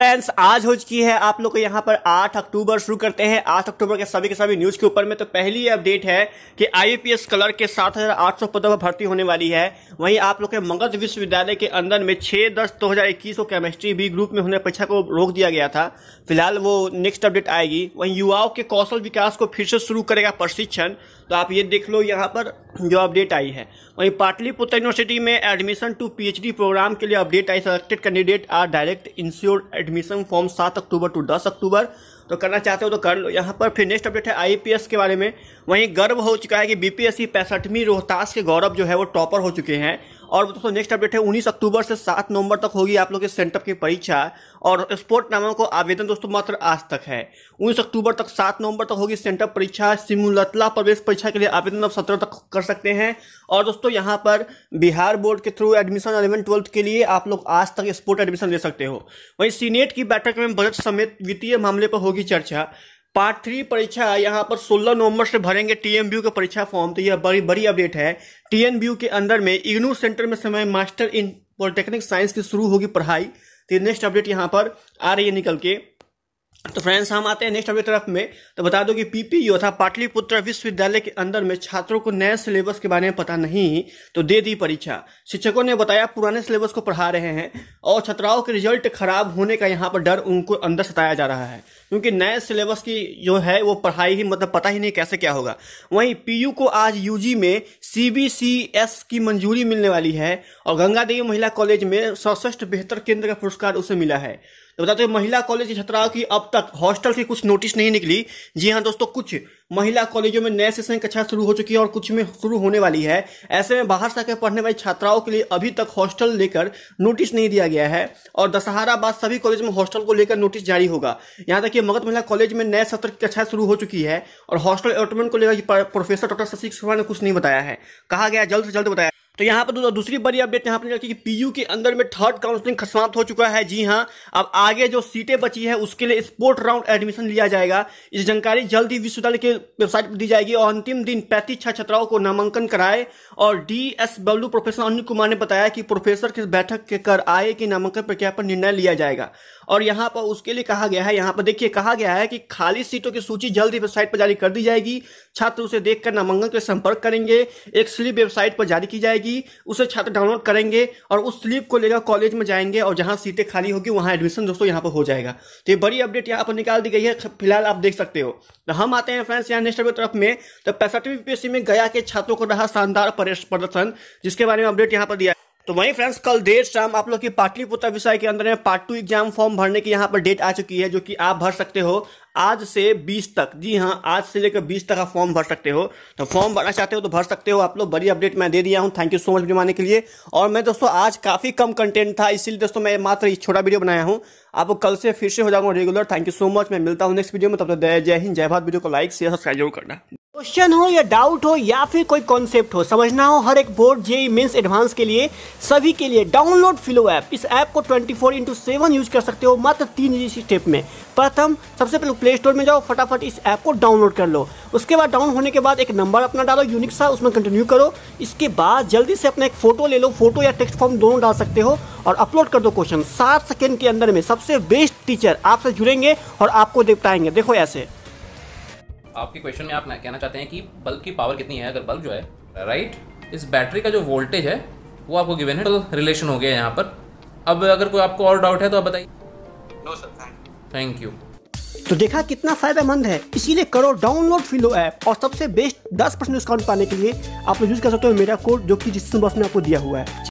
friends आज हो चुकी है आप लोग को यहाँ पर 8 अक्टूबर शुरू करते हैं 8 अक्टूबर के सभी के सभी न्यूज़ के ऊपर में तो पहली अपडेट है कि आईपीएस कलर के 7,800 पदों पर भर्ती होने वाली है वहीं आप लोग के मगध विश्वविद्यालय के अंदर में 6 दस दो हज़ार इक्कीस को केमिस्ट्री बी ग्रुप में होने परीक्षा को रोक दिया गया था फिलहाल वो नेक्स्ट अपडेट आएगी वहीं युवाओं के कौशल विकास को फिर से शुरू करेगा प्रशिक्षण तो आप ये देख लो यहाँ पर जो अपडेट आई है वहीं पाटलिपुत्र यूनिवर्सिटी में एडमिशन टू पीएचडी प्रोग्राम के लिए अपडेट आई selected candidate are direct insured admission from सात अक्टूबर टू दस अक्टूबर तो करना चाहते हो तो कर लो यहाँ पर फिर नेक्स्ट अपडेट है आईपीएस के बारे में वहीं गर्व हो चुका है कि बीपीएससी पैंसठवीं रोहतास के गौरव जो है वो टॉपर हो चुके हैं और दोस्तों नेक्स्ट अपडेट है उन्नीस अक्टूबर से सात नवंबर तक होगी आप लोग के सेंटअप की परीक्षा और स्पोर्ट नामों को आवेदन दोस्तों मात्र आज तक है उन्नीस अक्टूबर तक सात नवंबर तक होगी सेंटअप परीक्षा सिमुलतला प्रवेश परीक्षा के लिए आवेदन आप सत्रह तक कर सकते हैं और दोस्तों यहाँ पर बिहार बोर्ड के थ्रू एडमिशन अलेवन ट्वेल्थ के लिए आप लोग आज तक स्पोर्ट एडमिशन ले सकते हो वहीं सीनेट की बैठक में बजट समेत वित्तीय मामले पर होगी चर्चा पार्ट थ्री परीक्षा यहाँ पर 16 नवंबर से भरेंगे टीएमबीयू के परीक्षा फॉर्म तो यह बड़ी बड़ी अपडेट है टीएमबीयू के अंदर में इग्नू सेंटर में समय मास्टर इन पॉलिटेक्निक साइंस की शुरू होगी पढ़ाई तो नेक्स्ट अपडेट यहाँ पर आ रही है निकल के तो फ्रेंड्स हम आते हैं नेक्स्ट अपनी तरफ में तो बता दो कि पीपीयू अर्थात पाटलिपुत्र विश्वविद्यालय के अंदर में छात्रों को नए सिलेबस के बारे में पता नहीं तो दे दी परीक्षा शिक्षकों ने बताया पुराने सिलेबस को पढ़ा रहे हैं और छात्राओं के रिजल्ट खराब होने का यहाँ पर डर उनको अंदर सताया जा रहा है क्योंकि नए सिलेबस की जो है वो पढ़ाई ही मतलब पता ही नहीं कैसे क्या होगा वहीं पीयू को आज यूजी में सीबीसीएस की मंजूरी मिलने वाली है और गंगा देवी महिला कॉलेज में सौसठ बेहतर केंद्र का पुरस्कार उसे मिला है तो बताते हैं महिला कॉलेज की छात्राओं की अब तक हॉस्टल की कुछ नोटिस नहीं निकली जी हाँ दोस्तों कुछ महिला कॉलेजों में नए सेशन कक्षा शुरू हो चुकी है और कुछ में शुरू होने वाली है ऐसे में बाहर से आकर पढ़ने वाली छात्राओं के लिए अभी तक हॉस्टल लेकर नोटिस नहीं दिया गया है और दशहरा बाद सभी कॉलेज में हॉस्टल को लेकर नोटिस जारी होगा यहाँ तक कि मगध महिला कॉलेज में नए सत्र की कक्षा शुरू हो चुकी है और हॉस्टल अलॉटमेंट को लेकर प्रोफेसर डॉक्टर शशि शर्मा ने कुछ नहीं बताया है कहा गया जल्द से जल्द बताया तो यहाँ पर दूसरी बड़ी अपडेट यहाँ पर कि पीयू के अंदर में थर्ड काउंसलिंग समाप्त हो चुका है जी हाँ अब आगे जो सीटें बची है उसके लिए स्पोर्ट राउंड एडमिशन लिया जाएगा इस जानकारी जल्द ही विश्वविद्यालय के वेबसाइट पर दी जाएगी और अंतिम दिन पैंतीस छात्र छात्राओं को नामांकन कराए और D S W professor Anil Kumar ने बताया कि प्रोफेसर की बैठक के कर आए कि नामांकन प्रक्रिया पर निर्णय लिया जाएगा और यहाँ पर उसके लिए कहा गया है यहाँ पर देखिए कहा गया है कि खाली सीटों की सूची जल्द ही वेबसाइट पर जारी कर दी जाएगी छात्र उसे देखकर नामांकन के संपर्क करेंगे एक स्लिप वेबसाइट पर जारी की जाएगी मिलेगी उसे छात्र डाउनलोड करेंगे और उस स्लिप को लेकर कॉलेज में जाएंगे और जहां सीटें खाली होगी वहां एडमिशन दोस्तों यहां पर हो जाएगा तो ये बड़ी अपडेट यहां पर निकाल दी गई है फिलहाल आप देख सकते हो तो हम आते हैं फ्रेंड्स यहाँ नेक्स्ट तरफ में तो पैसठवीं यूपीएससी में गया के छात्रों को रहा शानदार प्रदर्शन जिसके बारे में अपडेट यहाँ पर दिया तो वहीं फ्रेंड्स कल देर शाम आप लोग की पाटलिपुत्र विषय के अंदर में पार्ट टू एग्जाम फॉर्म भरने की यहाँ पर डेट आ चुकी है जो कि आप भर सकते हो आज से 20 तक जी हाँ आज से लेकर 20 तक आप फॉर्म भर सकते हो तो फॉर्म भरना चाहते हो तो भर सकते हो आप लोग बड़ी अपडेट मैं दे दिया हूँ thank you so much video के लिए और मैं दोस्तों आज काफ़ी कम कंटेंट था इसीलिए दोस्तों मैं मात्र छोटा वीडियो बनाया हूँ आप कल से फिर से हो जाऊंगा regular thank you so much मैं मिलता हूँ नेक्स्ट वीडियो में तब तक जय हिंद जय भारत वीडियो को लाइक शेयर सब्सक्राइब जरूर करना क्वेश्चन हो या डाउट हो या फिर कोई कॉन्सेप्ट हो समझना हो हर एक बोर्ड जेई मीन्स एडवांस के लिए सभी के लिए डाउनलोड फिलो ऐप इस ऐप को 24 फोर इंटू सेवन यूज कर सकते हो मात्र तीन स्टेप में प्रथम सबसे पहले प्ले स्टोर में जाओ फटाफट इस ऐप को डाउनलोड कर लो उसके बाद डाउन होने के बाद एक नंबर अपना डालो यूनिक सा उसमें कंटिन्यू करो इसके बाद जल्दी से अपना एक फोटो ले लो फोटो या टेक्स्ट फॉर्म दोनों डाल सकते हो और अपलोड कर दो क्वेश्चन सात सेकेंड के अंदर में सबसे बेस्ट टीचर आपसे जुड़ेंगे और आपको देख पाएंगे देखो ऐसे आपके क्वेश्चन में आप कहना चाहते हैं कि बल्ब की पावर कितनी है अगर बल्ब जो है राइट right, इस बैटरी का जो वोल्टेज है वो आपको गिवन है तो रिलेशन हो गया है यहाँ पर अब अगर कोई आपको और डाउट है तो आप बताइए नो सर थैंक यू तो देखा कितना फायदेमंद है इसीलिए करो डाउनलोड फिलो ऐप और सबसे बेस्ट 10 परसेंट डिस्काउंट पाने के लिए आप यूज कर सकते हो मेरा कोड जो कि जिस बॉक्स में आपको दिया हुआ है